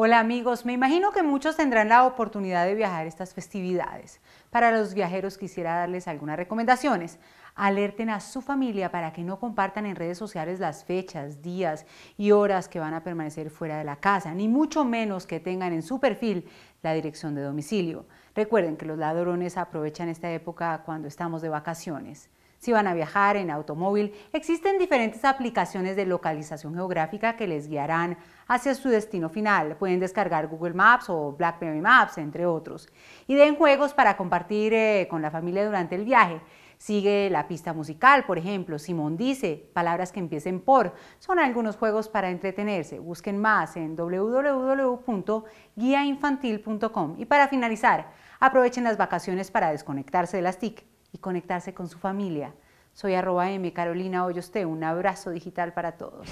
Hola amigos, me imagino que muchos tendrán la oportunidad de viajar estas festividades. Para los viajeros quisiera darles algunas recomendaciones. Alerten a su familia para que no compartan en redes sociales las fechas, días y horas que van a permanecer fuera de la casa, ni mucho menos que tengan en su perfil la dirección de domicilio. Recuerden que los ladrones aprovechan esta época cuando estamos de vacaciones. Si van a viajar en automóvil, existen diferentes aplicaciones de localización geográfica que les guiarán hacia su destino final. Pueden descargar Google Maps o BlackBerry Maps, entre otros. Y den juegos para compartir eh, con la familia durante el viaje. Sigue la pista musical, por ejemplo, Simón dice, palabras que empiecen por, son algunos juegos para entretenerse. Busquen más en www.guiainfantil.com. Y para finalizar, aprovechen las vacaciones para desconectarse de las TIC y conectarse con su familia. Soy arroba M Carolina Hoyos Un abrazo digital para todos.